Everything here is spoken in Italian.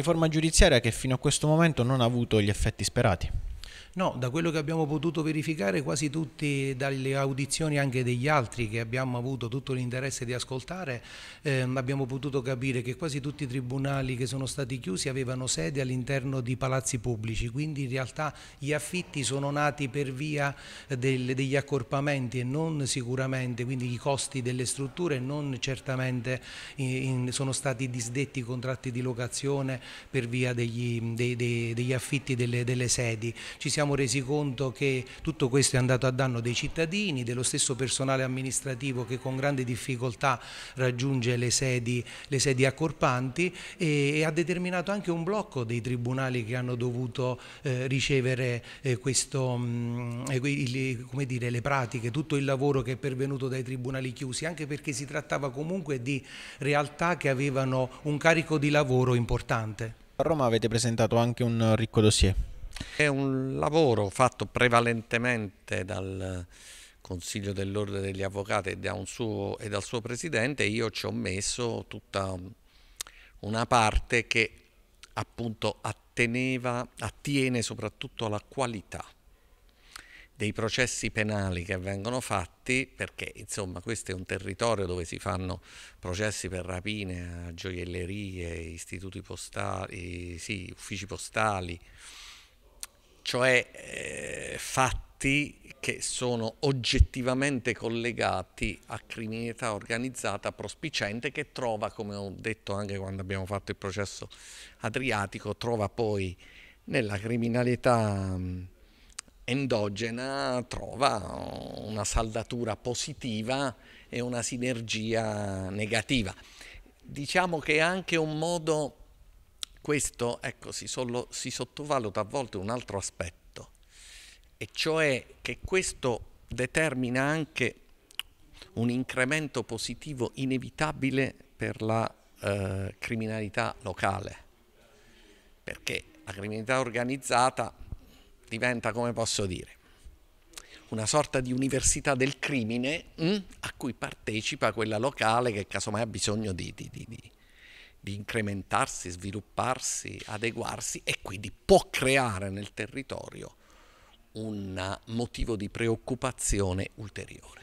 riforma giudiziaria che fino a questo momento non ha avuto gli effetti sperati. No, da quello che abbiamo potuto verificare quasi tutti, dalle audizioni anche degli altri che abbiamo avuto tutto l'interesse di ascoltare, ehm, abbiamo potuto capire che quasi tutti i tribunali che sono stati chiusi avevano sede all'interno di palazzi pubblici, quindi in realtà gli affitti sono nati per via del, degli accorpamenti e non sicuramente, quindi i costi delle strutture non certamente in, in, sono stati disdetti i contratti di locazione per via degli, dei, dei, degli affitti delle, delle sedi. Ci siamo siamo resi conto che tutto questo è andato a danno dei cittadini, dello stesso personale amministrativo che con grande difficoltà raggiunge le sedi, le sedi accorpanti e, e, ha determinato anche un blocco dei tribunali che hanno dovuto eh, ricevere eh, questo, mh, mm, eh, il, dire, le pratiche, tutto il lavoro che è pervenuto dai tribunali chiusi, anche perché si trattava comunque di realtà che avevano un carico di lavoro importante. A Roma avete presentato anche un ricco dossier. È un lavoro fatto prevalentemente dal Consiglio dell'Ordine degli Avvocati e, suo, e dal suo Presidente. Io ci ho messo tutta una parte che appunto atteneva, attiene soprattutto alla qualità dei processi penali che vengono fatti, perché insomma questo è un territorio dove si fanno processi per rapine a gioiellerie, istituti postali, sì, uffici postali, cioè eh, fatti che sono oggettivamente collegati a criminalità organizzata prospicente che trova, come ho detto anche quando abbiamo fatto il processo adriatico, trova poi nella criminalità mm, endogena trova una saldatura positiva e una sinergia negativa. Diciamo che è anche un modo questo, ecco, si, solo, si sottovaluta a volte un altro aspetto, e cioè che questo determina anche un incremento positivo inevitabile per la eh, criminalità locale, perché la criminalità organizzata diventa, come posso dire, una sorta di università del crimine mh, hm, a cui partecipa quella locale che casomai ha bisogno di, di, di, di incrementarsi, svilupparsi, adeguarsi e quindi può creare nel territorio un motivo di preoccupazione ulteriore.